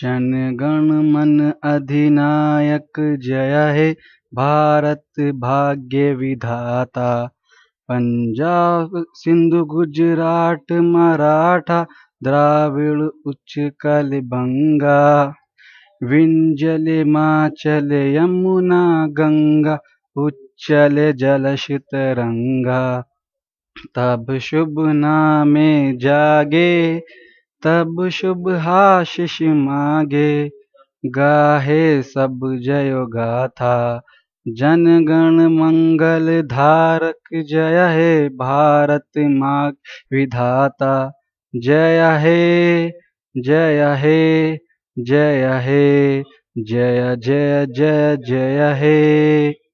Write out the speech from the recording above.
जन गण मन अधिनायक जय हे भारत भाग्य विधाता पंजाब सिंधु गुजरात मराठा द्राविड़ उच्च कल बंगा विंजल माचल यमुना गंगा उच्चल जलशित रंगा तब शुभ नामे जागे तब शुभ आशीष मांगे गाहे सब जय गाथा जन गण मंगल धारक जय हे भारत माग विधाता जय हे जय हे जय हे जय जय जय जय हे